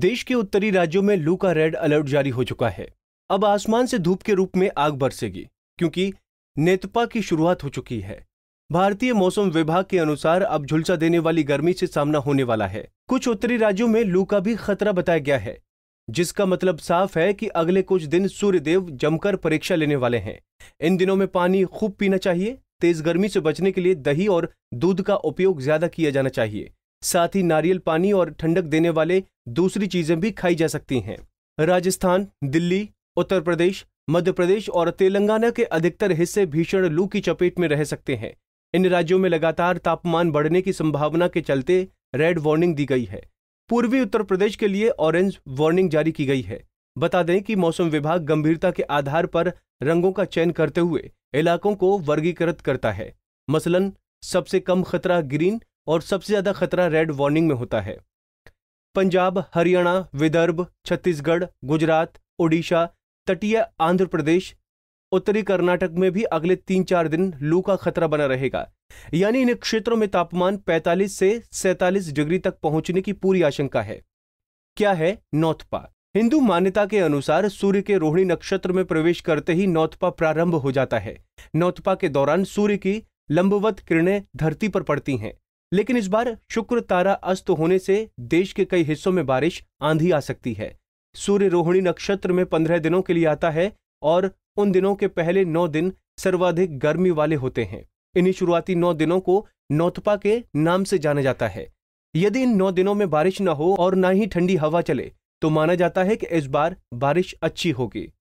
देश के उत्तरी राज्यों में लू का रेड अलर्ट जारी हो चुका है अब आसमान से धूप के रूप में आग बरसेगी क्योंकि नेतपा की शुरुआत हो चुकी है भारतीय मौसम विभाग के अनुसार अब झुलसा देने वाली गर्मी से सामना होने वाला है कुछ उत्तरी राज्यों में लू का भी खतरा बताया गया है जिसका मतलब साफ है कि अगले कुछ दिन सूर्यदेव जमकर परीक्षा लेने वाले हैं इन दिनों में पानी खूब पीना चाहिए तेज गर्मी से बचने के लिए दही और दूध का उपयोग ज्यादा किया जाना चाहिए साथ ही नारियल पानी और ठंडक देने वाले दूसरी चीजें भी खाई जा सकती हैं राजस्थान दिल्ली उत्तर प्रदेश मध्य प्रदेश और तेलंगाना के अधिकतर हिस्से भीषण लू की चपेट में रह सकते हैं इन राज्यों में लगातार तापमान बढ़ने की संभावना के चलते रेड वार्निंग दी गई है पूर्वी उत्तर प्रदेश के लिए ऑरेंज वार्निंग जारी की गई है बता दें कि मौसम विभाग गंभीरता के आधार पर रंगों का चयन करते हुए इलाकों को वर्गीकृत करता है मसलन सबसे कम खतरा ग्रीन और सबसे ज्यादा खतरा रेड वार्निंग में होता है पंजाब हरियाणा विदर्भ छत्तीसगढ़ गुजरात ओडिशा तटीय आंध्र प्रदेश उत्तरी कर्नाटक में भी अगले तीन चार दिन लू का खतरा बना रहेगा यानी इन क्षेत्रों में तापमान 45 से 47 डिग्री तक पहुंचने की पूरी आशंका है क्या है नौथपा हिंदू मान्यता के अनुसार सूर्य के रोहिणी नक्षत्र में प्रवेश करते ही नौथपा प्रारंभ हो जाता है नौथपा के दौरान सूर्य की लंबवत किरणें धरती पर पड़ती हैं लेकिन इस बार शुक्र तारा अस्त होने से देश के कई हिस्सों में बारिश आंधी आ सकती है सूर्य रोहिणी नक्षत्र में पंद्रह दिनों के लिए आता है और उन दिनों के पहले नौ दिन सर्वाधिक गर्मी वाले होते हैं इन्हीं शुरुआती नौ दिनों को नौतपा के नाम से जाना जाता है यदि इन नौ दिनों में बारिश न हो और न ही ठंडी हवा चले तो माना जाता है कि इस बार बारिश अच्छी होगी